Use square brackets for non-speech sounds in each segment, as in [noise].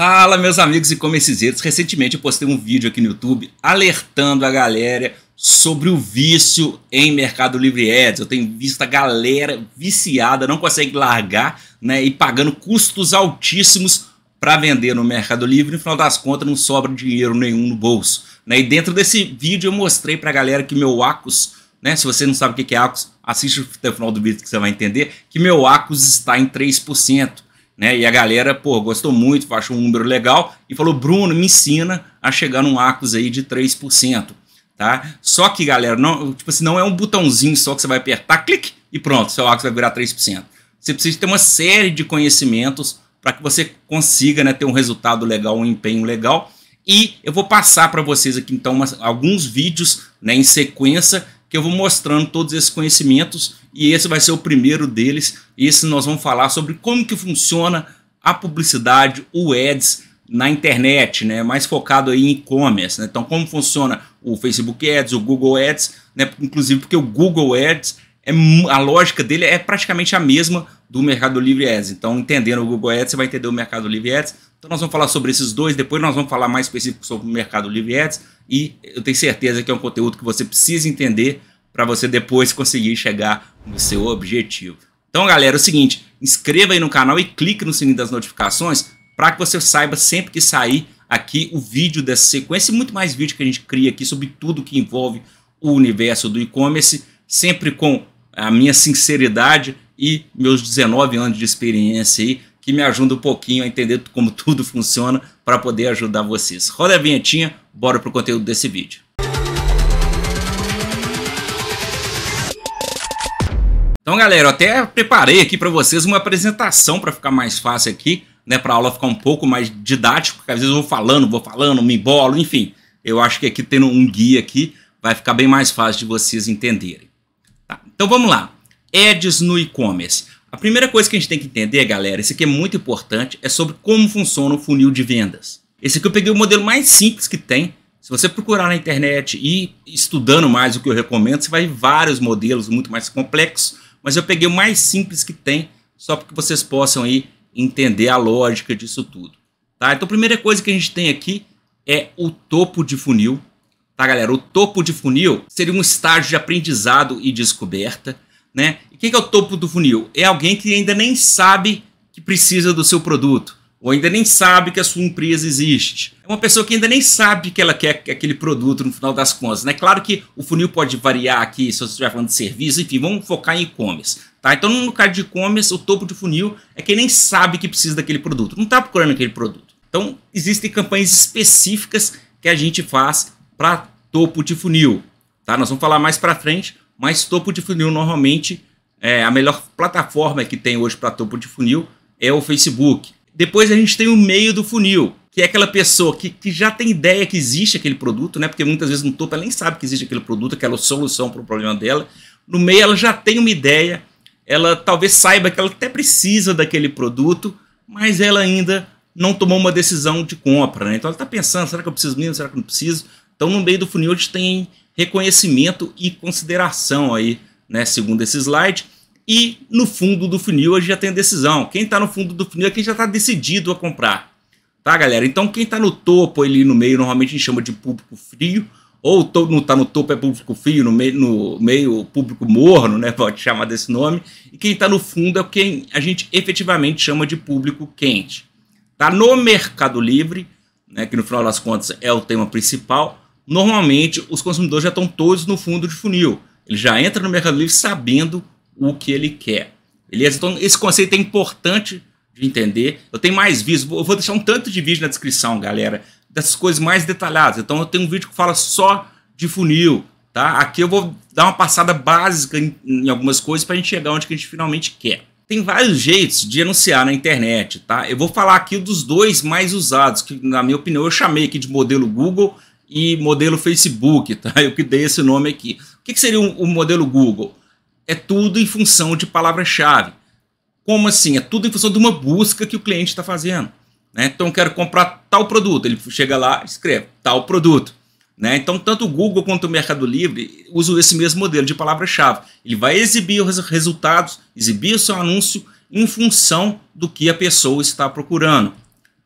Fala, meus amigos e comercizeiros. Recentemente eu postei um vídeo aqui no YouTube alertando a galera sobre o vício em Mercado Livre Ads. Eu tenho visto a galera viciada, não consegue largar né, e pagando custos altíssimos para vender no Mercado Livre. No final das contas, não sobra dinheiro nenhum no bolso. Né? E dentro desse vídeo eu mostrei para a galera que meu Acos, né, se você não sabe o que é Acos, assiste até o final do vídeo que você vai entender, que meu Acos está em 3% né? E a galera, pô, gostou muito, achou um número legal e falou: Bruno, me ensina a chegar num ACUS aí de 3%. Tá? Só que, galera, não, tipo assim, não é um botãozinho só que você vai apertar, clique e pronto, seu ACUS vai virar 3%. Você precisa ter uma série de conhecimentos para que você consiga né, ter um resultado legal, um empenho legal. E eu vou passar para vocês aqui então umas, alguns vídeos né, em sequência que eu vou mostrando todos esses conhecimentos e esse vai ser o primeiro deles. Esse nós vamos falar sobre como que funciona a publicidade, o ads na internet, né? Mais focado aí em e-commerce, né? Então como funciona o Facebook Ads, o Google Ads, né? Inclusive porque o Google Ads é, a lógica dele é praticamente a mesma do Mercado Livre Ads. Então, entendendo o Google Ads, você vai entender o Mercado Livre Ads. Então, nós vamos falar sobre esses dois, depois nós vamos falar mais específico sobre o Mercado Livre Ads. E eu tenho certeza que é um conteúdo que você precisa entender para você depois conseguir chegar no seu objetivo. Então, galera, é o seguinte: inscreva aí no canal e clique no sininho das notificações para que você saiba sempre que sair aqui o vídeo dessa sequência e muito mais vídeo que a gente cria aqui sobre tudo que envolve o universo do e-commerce, sempre com a minha sinceridade e meus 19 anos de experiência aí, que me ajuda um pouquinho a entender [laughs] como tudo funciona para poder ajudar vocês. Roda a vinhetinha, bora pro conteúdo desse vídeo. Então, galera, eu até preparei aqui para vocês uma apresentação para ficar mais fácil aqui, né, para a aula ficar um pouco mais didática, porque às vezes eu vou falando, vou falando, me embolo, enfim. Eu acho que aqui tendo um guia aqui vai ficar bem mais fácil de vocês entenderem. Então vamos lá. Ads no e-commerce. A primeira coisa que a gente tem que entender, galera, isso aqui é muito importante, é sobre como funciona o funil de vendas. Esse aqui eu peguei o modelo mais simples que tem. Se você procurar na internet e estudando mais o que eu recomendo, você vai ver vários modelos muito mais complexos, mas eu peguei o mais simples que tem, só para que vocês possam aí entender a lógica disso tudo. Tá? Então a primeira coisa que a gente tem aqui é o topo de funil, Tá, galera? O topo de funil seria um estágio de aprendizado e descoberta, né? E o que, é o topo do funil? É alguém que ainda nem sabe que precisa do seu produto, ou ainda nem sabe que a sua empresa existe. É uma pessoa que ainda nem sabe que ela quer aquele produto no final das contas, né? Claro que o funil pode variar aqui, se você estiver falando de serviço, enfim, vamos focar em e-commerce, tá? Então, no caso de e-commerce, o topo de funil é quem nem sabe que precisa daquele produto, não está procurando aquele produto. Então, existem campanhas específicas que a gente faz para topo de funil. Tá? Nós vamos falar mais para frente, mas topo de funil normalmente é a melhor plataforma que tem hoje para topo de funil é o Facebook. Depois a gente tem o meio do funil, que é aquela pessoa que, que já tem ideia que existe aquele produto, né? Porque muitas vezes no topo ela nem sabe que existe aquele produto, aquela solução para o problema dela. No meio ela já tem uma ideia, ela talvez saiba que ela até precisa daquele produto, mas ela ainda não tomou uma decisão de compra, né? Então ela está pensando, será que eu preciso mesmo, será que eu não preciso? Então, no meio do funil, gente tem reconhecimento e consideração aí, né, segundo esse slide. E no fundo do funil, a gente já tem a decisão. Quem está no fundo do funil é quem já está decidido a comprar. Tá, galera? Então, quem está no topo ali no meio, normalmente a gente chama de público frio. Ou não está no topo é público frio, no meio, no meio público morno, né? [laughs] Pode chamar desse nome. E quem está no fundo é quem a gente efetivamente chama de público quente. Está no Mercado Livre, né, que no final das contas é o tema principal normalmente os consumidores já estão todos no fundo de funil. Ele já entra no Mercado Livre sabendo o que ele quer. Beleza? Então, esse conceito é importante de entender. Eu tenho mais vídeos, eu vou deixar um tanto de vídeo na descrição, galera, dessas coisas mais detalhadas. Então, eu tenho um vídeo que fala só de funil, tá? Aqui eu vou dar uma passada básica em, em algumas coisas para a gente chegar onde a gente finalmente quer. Tem vários jeitos de anunciar na internet, tá? Eu vou falar aqui dos dois mais usados, que na minha opinião eu chamei aqui de modelo Google, e modelo Facebook, tá? Eu que dei esse nome aqui. O que, seria o um, um modelo Google? É tudo em função de palavra-chave. Como assim? É tudo em função de uma busca que o cliente está fazendo. Né? Então, eu quero comprar tal produto. Ele chega lá, escreve tal produto. Né? Então, tanto o Google quanto o Mercado Livre usam esse mesmo modelo de palavra-chave. Ele vai exibir os resultados, exibir o seu anúncio em função do que a pessoa está procurando.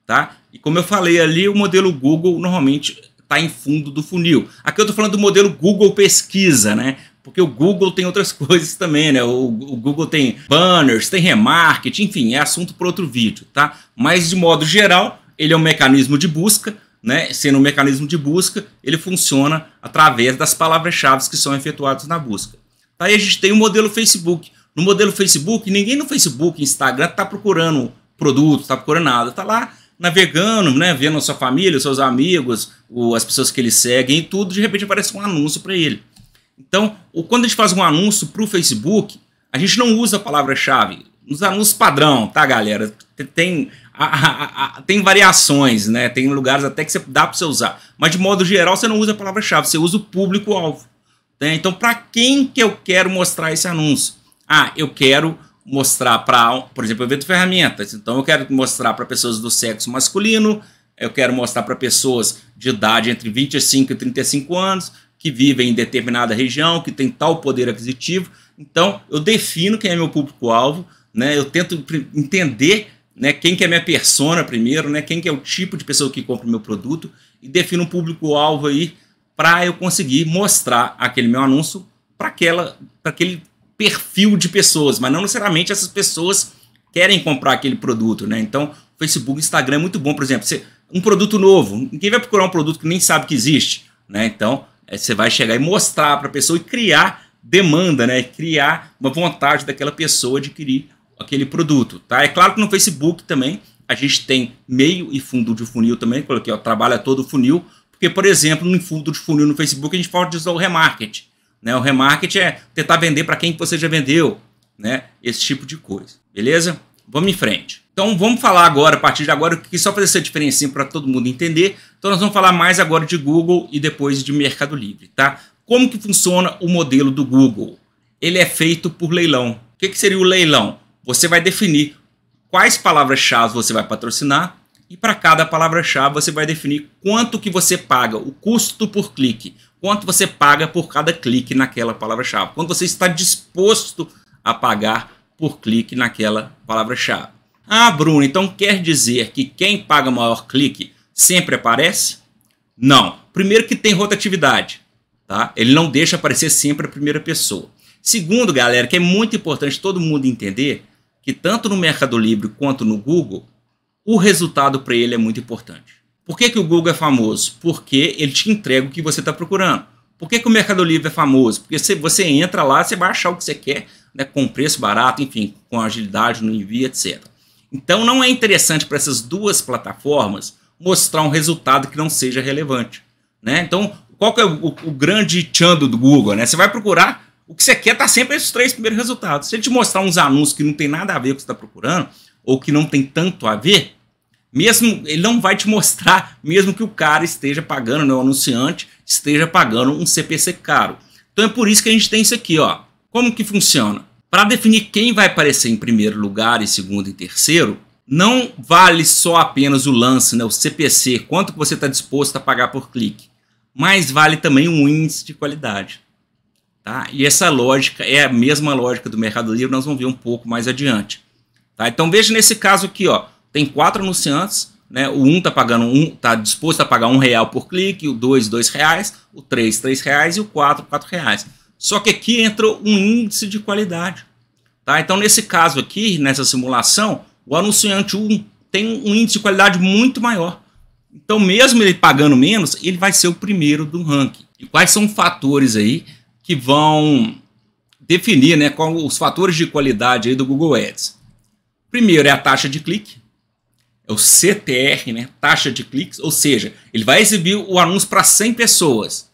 Tá? E como eu falei ali, o modelo Google normalmente está em fundo do funil. Aqui eu estou falando do modelo Google Pesquisa, né? Porque o Google tem outras [laughs] coisas também, né? O, o Google tem banners, tem remarketing, enfim, é assunto para outro vídeo, tá? Mas de modo geral, ele é um mecanismo de busca, né? Sendo um mecanismo de busca, ele funciona através das palavras-chave que são efetuadas na busca. Tá? a gente tem o modelo Facebook. No modelo Facebook, ninguém no Facebook, Instagram, está procurando produto, está procurando nada, está lá navegando, né, vendo a sua família, os seus amigos, ou as pessoas que ele segue e tudo, de repente aparece um anúncio para ele. Então, o, quando a gente faz um anúncio para o Facebook, a gente não usa a palavra-chave. Nos anúncios padrão, tá, galera? Tem, a, a, a, tem variações, né? Tem lugares até que você dá para você usar. Mas, de modo geral, você não usa a palavra-chave, você usa o público-alvo. Né? Então, para quem que eu quero mostrar esse anúncio? Ah, eu quero mostrar para, por exemplo, o evento ferramentas, então eu quero mostrar para pessoas do sexo masculino, eu quero mostrar para pessoas de idade entre 25 e 35 anos, que vivem em determinada região, que tem tal poder aquisitivo. Então, eu defino quem é meu público-alvo, né? eu tento entender né, quem que é minha persona primeiro, né, quem que é o tipo de pessoa que compra o meu produto, e defino um público-alvo aí para eu conseguir mostrar aquele meu anúncio para aquela, para aquele perfil de pessoas, mas não necessariamente essas pessoas querem comprar aquele produto, né? Então, Facebook, Instagram é muito bom, por exemplo, você, um produto novo, ninguém vai procurar um produto que nem sabe que existe, né? Então, é, você vai chegar e mostrar para a pessoa e criar demanda, né? Criar uma vontade daquela pessoa adquirir aquele produto, tá? É claro que no Facebook também a gente tem meio e fundo de funil também, coloquei, ó, trabalha todo o funil, porque, por exemplo, no fundo de funil no Facebook a gente pode usar o remarketing, né? O remarketing é tentar vender para quem você já vendeu, né? Esse tipo de coisa. Beleza? Vamos em frente. Então vamos falar agora, a partir de agora, que só fazer essa diferença para todo mundo entender. Então nós vamos falar mais agora de Google e depois de Mercado Livre, tá? Como que funciona o modelo do Google? Ele é feito por leilão. O que, que seria o leilão? Você vai definir quais palavras-chave você vai patrocinar, e para cada palavra-chave você vai definir quanto que você paga, o custo por clique, quanto você paga por cada clique naquela palavra-chave, quanto você está disposto a pagar por clique naquela palavra-chave. Ah, Bruno, então quer dizer que quem paga maior clique sempre aparece? Não. Primeiro que tem rotatividade, tá? Ele não deixa aparecer sempre a primeira pessoa. Segundo, galera, que é muito importante todo mundo entender que tanto no Mercado Livre quanto no Google, o resultado para ele é muito importante. Por que, que o Google é famoso? Porque ele te entrega o que você está procurando. Por que, que, o Mercado Livre é famoso? Porque você, você entra lá, você vai achar o que você quer, né, com preço barato, enfim, com agilidade no envio, etc. Então não é interessante para essas duas plataformas mostrar um resultado que não seja relevante. Né? Então, qual que é o, o grande tchando do Google? Né? Você vai procurar o que você quer, Está sempre esses três primeiros resultados. Se ele te mostrar uns anúncios que não tem nada a ver com o que você está procurando, ou que não tem tanto a ver, mesmo ele não vai te mostrar, mesmo que o cara esteja pagando, né, o anunciante esteja pagando um CPC caro. Então é por isso que a gente tem isso aqui, ó. Como que funciona? Para definir quem vai aparecer em primeiro lugar, em segundo e terceiro, não vale só apenas o lance, né, o CPC, quanto que você está disposto a pagar por clique, mas vale também o um índice de qualidade. Tá? E essa lógica é a mesma lógica do Mercado Livre, nós vamos ver um pouco mais adiante. Tá? Então veja nesse caso aqui, ó, tem quatro anunciantes, né? O um está pagando um, tá disposto a pagar um real por clique, o dois, dois reais, o três, três reais e o quatro, quatro reais. Só que aqui entrou um índice de qualidade, tá? Então nesse caso aqui, nessa simulação, o anunciante 1 tem um índice de qualidade muito maior. Então, mesmo ele pagando menos, ele vai ser o primeiro do ranking. E quais são os fatores aí que vão definir né, qual os fatores de qualidade aí do Google Ads? Primeiro é a taxa de clique, é o CTR, né? Taxa de cliques, ou seja, ele vai exibir o anúncio para 100 pessoas.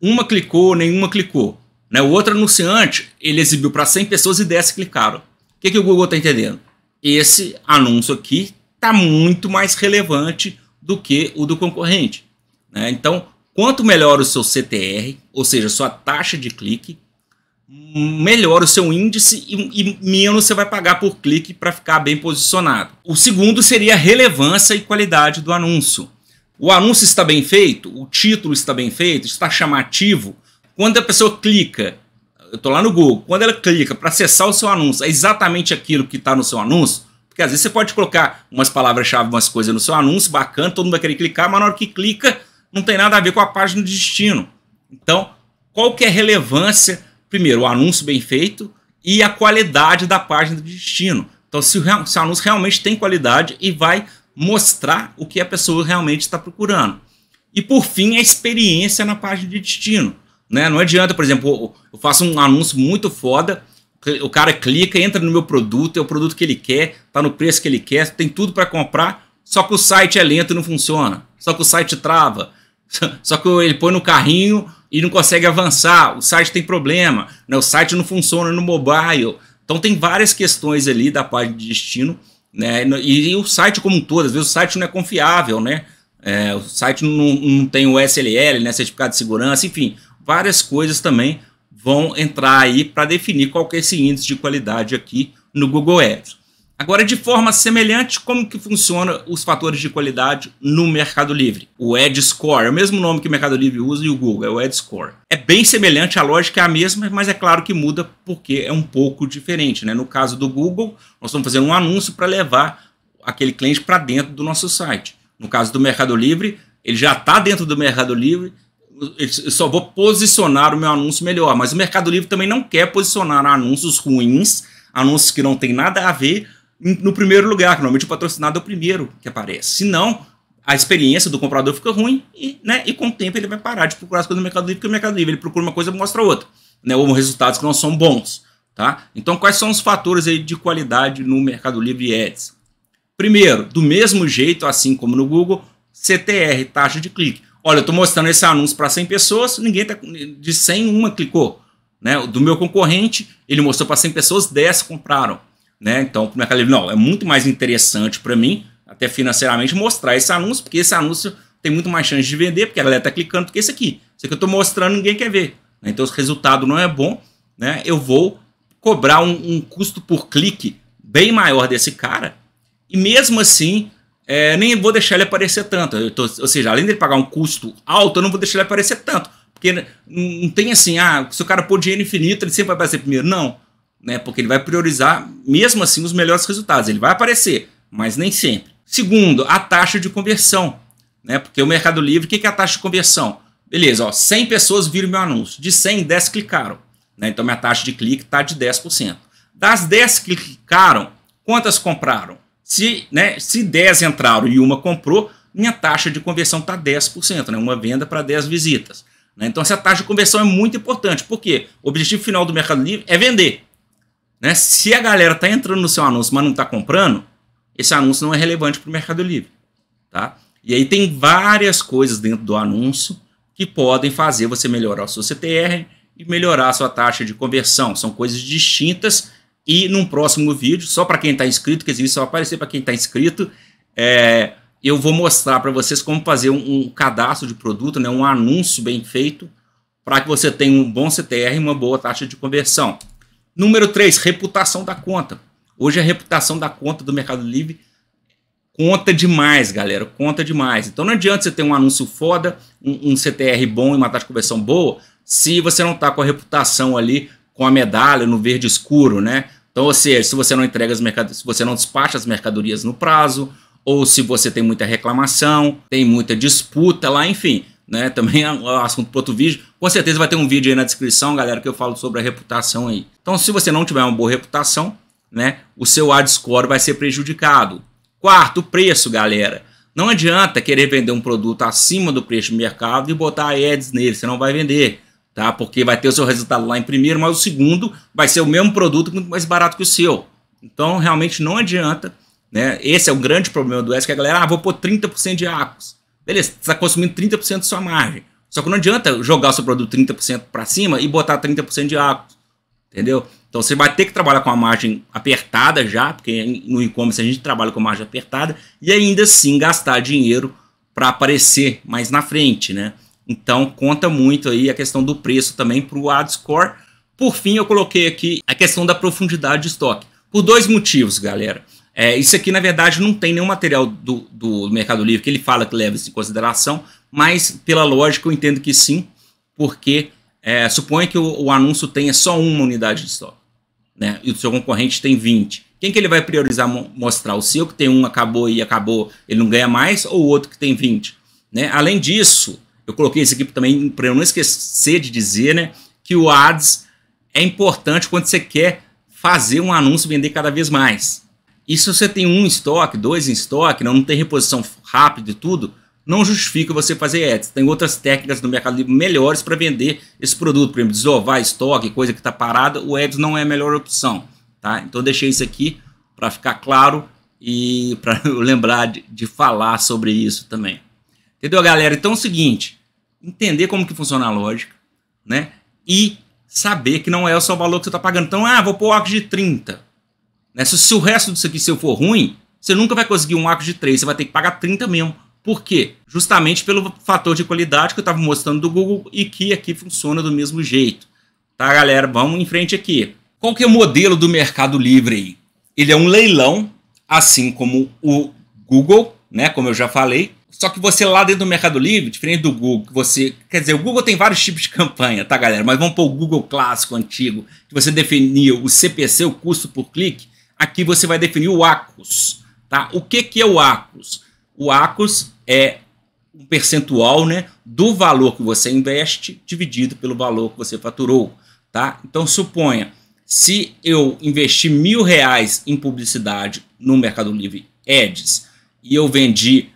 Uma clicou, nenhuma clicou. Né? O outro anunciante, ele exibiu para 100 pessoas e 10 clicaram. O que, que o Google está entendendo? Esse anúncio aqui está muito mais relevante do que o do concorrente. Né? Então, quanto melhor o seu CTR, ou seja, sua taxa de clique, melhor o seu índice e, e menos você vai pagar por clique para ficar bem posicionado. O segundo seria a relevância e qualidade do anúncio. O anúncio está bem feito, o título está bem feito, está chamativo. Quando a pessoa clica, eu estou lá no Google, quando ela clica para acessar o seu anúncio, é exatamente aquilo que está no seu anúncio, porque às vezes você pode colocar umas palavras-chave, umas coisas no seu anúncio, bacana, todo mundo vai querer clicar, mas na hora que clica, não tem nada a ver com a página de destino. Então, qual que é a relevância primeiro, o anúncio bem feito e a qualidade da página de destino. Então, se o, se o anúncio realmente tem qualidade e vai mostrar o que a pessoa realmente está procurando. E por fim, a experiência na página de destino. Né? Não adianta, por exemplo, eu faço um anúncio muito foda, o cara clica, entra no meu produto, é o produto que ele quer, tá no preço que ele quer, tem tudo para comprar, só que o site é lento e não funciona. Só que o site trava. [laughs] Só que ele põe no carrinho, e não consegue avançar, o site tem problema, né? o site não funciona no mobile. Então tem várias questões ali da página de destino, né? E, e o site como um todo, às vezes o site não é confiável, né? É, o site não, não, tem o SLL, né? Certificado de segurança, enfim, várias coisas também vão entrar aí para definir qual que é esse índice de qualidade aqui no Google Ads. Agora, de forma semelhante, como que funciona os fatores de qualidade no Mercado Livre? O Ed Score, é o mesmo nome que o Mercado Livre usa e o Google, é o Ed Score. É bem semelhante, a lógica é a mesma, mas é claro que muda porque é um pouco diferente. Né? No caso do Google, nós estamos fazendo um anúncio para levar aquele cliente para dentro do nosso site. No caso do Mercado Livre, ele já está dentro do Mercado Livre, eu só vou posicionar o meu anúncio melhor. Mas o Mercado Livre também não quer posicionar anúncios ruins, anúncios que não tem nada a ver no primeiro lugar, normalmente o patrocinado é o primeiro que aparece. Se não, a experiência do comprador fica ruim e, né, e com o tempo ele vai parar de procurar as coisas no Mercado Livre, porque o Mercado Livre ele procura uma coisa e mostra outra, né, ou resultados que não são bons. Tá? Então, quais são os fatores aí de qualidade no Mercado Livre Ads? Primeiro, do mesmo jeito, assim como no Google, CTR, taxa de clique. Olha, eu estou mostrando esse anúncio para 100 pessoas, ninguém tá, de 100, uma clicou. Né? Do meu concorrente, ele mostrou para 100 pessoas, 10 compraram né? Então, o Mercado Livre, não, é muito mais interessante para mim, até financeiramente, mostrar esse anúncio, porque esse anúncio tem muito mais chance de vender, porque a galera tá clicando do que esse aqui. Isso aqui eu tô mostrando, ninguém quer ver. Né? Então, se o resultado não é bom, né? Eu vou cobrar um, um custo por clique bem maior desse cara, e mesmo assim, é, nem vou deixar ele aparecer tanto. Tô, ou seja, além de pagar um custo alto, eu não vou deixar ele aparecer tanto. Porque não tem assim, ah, se o cara pôr dinheiro infinito, ele sempre vai aparecer primeiro. Não né? Porque ele vai priorizar, mesmo assim, os melhores resultados. Ele vai aparecer, mas nem sempre. Segundo, a taxa de conversão, né? Porque o Mercado Livre, o que é a taxa de conversão? Beleza, ó, 100 pessoas viram meu anúncio. De 100, 10 clicaram. Né? Então minha taxa de clique está de 10%. Das 10 que clicaram, quantas compraram? Se, né, se 10 entraram e uma comprou, minha taxa de conversão está 10%, né? uma venda para 10 visitas. Né? Então essa taxa de conversão é muito importante, porque o objetivo final do Mercado Livre é vender. Né? Se a galera está entrando no seu anúncio, mas não está comprando, esse anúncio não é relevante para o Mercado Livre. Tá? E aí tem várias coisas dentro do anúncio que podem fazer você melhorar o seu CTR e melhorar a sua taxa de conversão. São coisas distintas e num próximo vídeo, só para quem está inscrito, que isso vai aparecer para quem está inscrito, é, eu vou mostrar para vocês como fazer um, um, cadastro de produto, né, um anúncio bem feito, para que você tenha um bom CTR e uma boa taxa de conversão. Número 3, reputação da conta. Hoje a reputação da conta do Mercado Livre conta demais, galera, conta demais. Então não adianta você ter um anúncio foda, um, um CTR bom e uma taxa de conversão boa, se você não está com a reputação ali com a medalha no verde escuro, né? Então, ou seja, se você não entrega as mercadorias, se você não despacha as mercadorias no prazo, ou se você tem muita reclamação, tem muita disputa lá, enfim né? Também é um assunto para outro vídeo. Com certeza vai ter um vídeo aí na descrição, galera, que eu falo sobre a reputação aí. Então, se você não tiver uma boa reputação, né, o seu ad score vai ser prejudicado. Quarto, preço, galera. Não adianta querer vender um produto acima do preço de mercado e botar ads nele, você não vai vender, tá? Porque vai ter o seu resultado lá em primeiro, mas o segundo vai ser o mesmo produto muito mais barato que o seu. Então, realmente não adianta, né? Esse é o grande problema do S, que a galera, ah, vou pôr 30% de ACOS. Beleza, você está consumindo 30% da sua margem. Só que não adianta jogar o seu produto 30% para cima e botar 30% de água. Entendeu? Então você vai ter que trabalhar com a margem apertada já, porque no e-commerce a gente trabalha com margem apertada e ainda assim gastar dinheiro para aparecer mais na frente, né? Então conta muito aí a questão do preço também para o ad score. Por fim, eu coloquei aqui a questão da profundidade de estoque. Por dois motivos, galera. É, isso aqui, na verdade, não tem nenhum material do, do Mercado Livre que ele fala que leva isso em consideração, mas pela lógica eu entendo que sim, porque é, suponha que o, o, anúncio tenha só uma unidade de estoque, né? E o seu concorrente tem 20. Quem que ele vai priorizar mostrar? O seu que tem um acabou e acabou, ele não ganha mais, ou o outro que tem 20? Né? Além disso, eu coloquei isso aqui também para eu não esquecer de dizer né, que o ads é importante quando você quer fazer um anúncio vender cada vez mais. E se você tem um em estoque, dois em estoque, não, não tem reposição rápida e tudo, não justifica você fazer ads. Tem outras técnicas no Mercado Livre melhores para vender esse produto. Por exemplo, desovar estoque, coisa que está parada, o ads não é a melhor opção. Tá? Então deixei isso aqui para ficar claro e para [laughs] lembrar de, de, falar sobre isso também. Entendeu, galera? Então é o seguinte, entender como que funciona a lógica, né? E saber que não é o seu valor que você está pagando. Então, ah, vou pôr óculos de 30 né? Se, se, o resto disso aqui eu for ruim, você nunca vai conseguir um arco de 3, você vai ter que pagar 30 mesmo. Por quê? Justamente pelo fator de qualidade que eu estava mostrando do Google e que aqui funciona do mesmo jeito. Tá, galera? Vamos em frente aqui. Qual que é o modelo do Mercado Livre aí? Ele é um leilão, assim como o Google, né? Como eu já falei. Só que você lá dentro do Mercado Livre, diferente do Google, que você. Quer dizer, o Google tem vários tipos de campanha, tá, galera? Mas vamos para o Google clássico, antigo, que você definia o CPC, o custo por clique aqui você vai definir o ACUS. Tá? O que, que é o ACUS? O ACUS é um percentual né, do valor que você investe dividido pelo valor que você faturou. Tá? Então suponha, se eu investi mil reais em publicidade no Mercado Livre Ads e eu vendi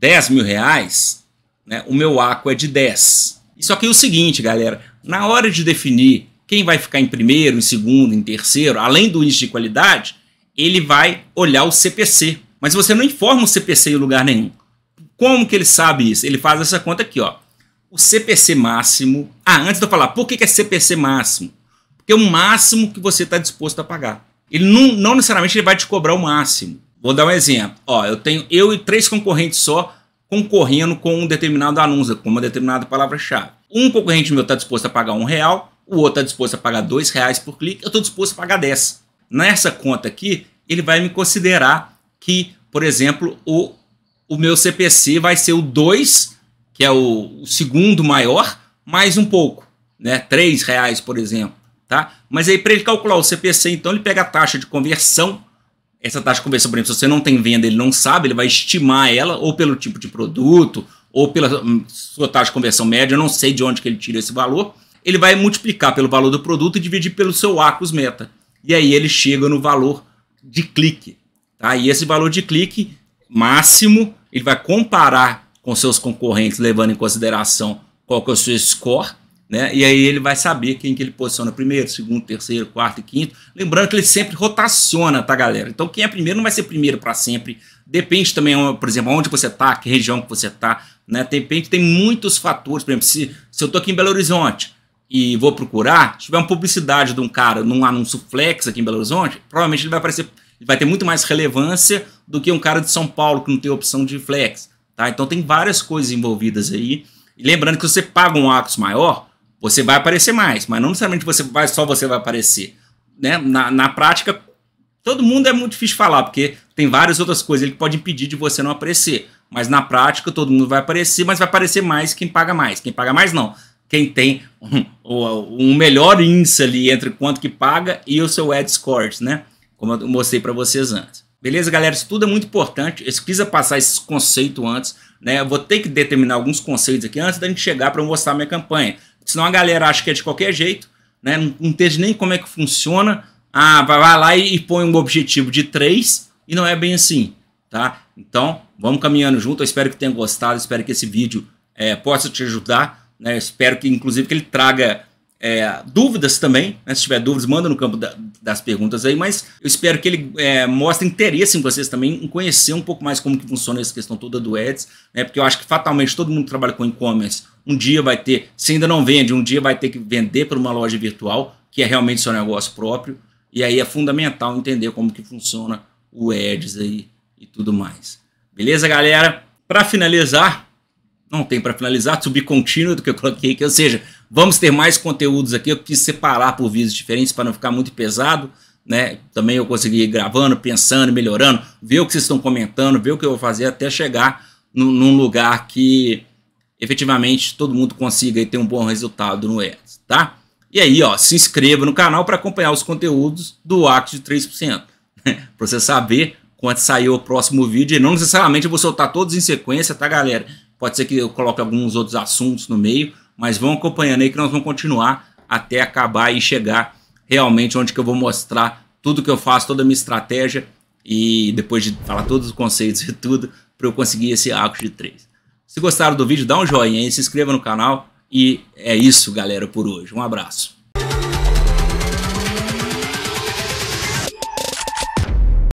10 mil reais, né, o meu ACO é de 10. Só que é o seguinte, galera, na hora de definir quem vai ficar em primeiro, em segundo, em terceiro, além do índice de qualidade, ele vai olhar o CPC. Mas você não informa o CPC em lugar nenhum. Como que ele sabe isso? Ele faz essa conta aqui, ó. O CPC máximo. Ah, antes de eu falar, por que, que é CPC máximo? Porque é o máximo que você está disposto a pagar. Ele não, não necessariamente ele vai te cobrar o máximo. Vou dar um exemplo. Ó, eu tenho eu e três concorrentes só concorrendo com um determinado anúncio, com uma determinada palavra-chave. Um concorrente meu está disposto a pagar um real, o outro está disposto a pagar dois reais por clique, eu estou disposto a pagar dez nessa conta aqui, ele vai me considerar que, por exemplo, o, o meu CPC vai ser o 2, que é o, o segundo maior, mais um pouco, né? 3 reais, por exemplo. Tá? Mas aí, para ele calcular o CPC, então, ele pega a taxa de conversão. Essa taxa de conversão, por exemplo, se você não tem venda, ele não sabe, ele vai estimar ela, ou pelo tipo de produto, ou pela hum, sua taxa de conversão média, eu não sei de onde que ele tira esse valor. Ele vai multiplicar pelo valor do produto e dividir pelo seu acus meta e aí ele chega no valor de clique. Tá? E esse valor de clique máximo, ele vai comparar com seus concorrentes, levando em consideração qual que é o seu score, né? E aí ele vai saber quem que ele posiciona primeiro, segundo, terceiro, quarto e quinto. Lembrando que ele sempre rotaciona, tá, galera? Então quem é primeiro não vai ser primeiro para sempre. Depende também, por exemplo, onde você tá, que região que você tá, né? Depende, tem muitos fatores. Por exemplo, se, se eu tô aqui em Belo Horizonte, e vou procurar, se tiver uma publicidade de um cara num anúncio flex aqui em Belo Horizonte, provavelmente ele vai aparecer, ele vai ter muito mais relevância do que um cara de São Paulo que não tem opção de flex, tá? Então tem várias coisas envolvidas aí. E lembrando que se você paga um Axis maior, você vai aparecer mais, mas não necessariamente você vai só você vai aparecer, né? Na, na prática, todo mundo é muito difícil falar, porque tem várias outras coisas ele pode impedir de você não aparecer. Mas na prática todo mundo vai aparecer, mas vai aparecer mais quem paga mais. Quem paga mais não quem tem um, um melhor índice ali entre quanto que paga e o seu ad scores, né? Como eu mostrei para vocês antes. Beleza, galera? Isso tudo é muito importante. Eu precisa passar esse conceito antes, né? Eu vou ter que determinar alguns conceitos aqui antes da gente chegar para mostrar minha campanha. Senão a galera acha que é de qualquer jeito, né? Não, não entende nem como é que funciona. Ah, vai, vai lá e, e põe um objetivo de 3 e não é bem assim, tá? Então, vamos caminhando junto. Eu espero que tenham gostado, espero que esse vídeo é, possa te ajudar. Né? Espero que, inclusive, que ele traga é, dúvidas também. Né? Se tiver dúvidas, manda no campo da, das perguntas aí, mas eu espero que ele é, mostre interesse em vocês também, em conhecer um pouco mais como que funciona essa questão toda do Ads, né? porque eu acho que fatalmente todo mundo que trabalha com e-commerce, um dia vai ter, se ainda não vende, um dia vai ter que vender para uma loja virtual, que é realmente seu negócio próprio, e aí é fundamental entender como que funciona o Ads aí e tudo mais. Beleza, galera? Para finalizar, não tem para finalizar, subcontínuo do que eu coloquei aqui. Ou seja, vamos ter mais conteúdos aqui. Eu quis separar por vídeos diferentes para não ficar muito pesado. Né? Também eu consegui ir gravando, pensando, melhorando, ver o que vocês estão comentando, ver o que eu vou fazer até chegar num, num lugar que efetivamente todo mundo consiga ter um bom resultado no Ads, tá? E aí, ó, se inscreva no canal para acompanhar os conteúdos do Acto de 3%. para [laughs] você saber quando sair o próximo vídeo. E não necessariamente eu vou soltar todos em sequência, tá, galera? Pode ser que eu coloque alguns outros assuntos no meio, mas vão acompanhando aí que nós vamos continuar até acabar e chegar realmente onde que eu vou mostrar tudo que eu faço, toda a minha estratégia e depois de falar todos os conceitos [laughs] e tudo para eu conseguir esse arco de três. Se gostaram do vídeo, dá um joinha aí, se inscreva no canal e é isso, galera, por hoje. Um abraço.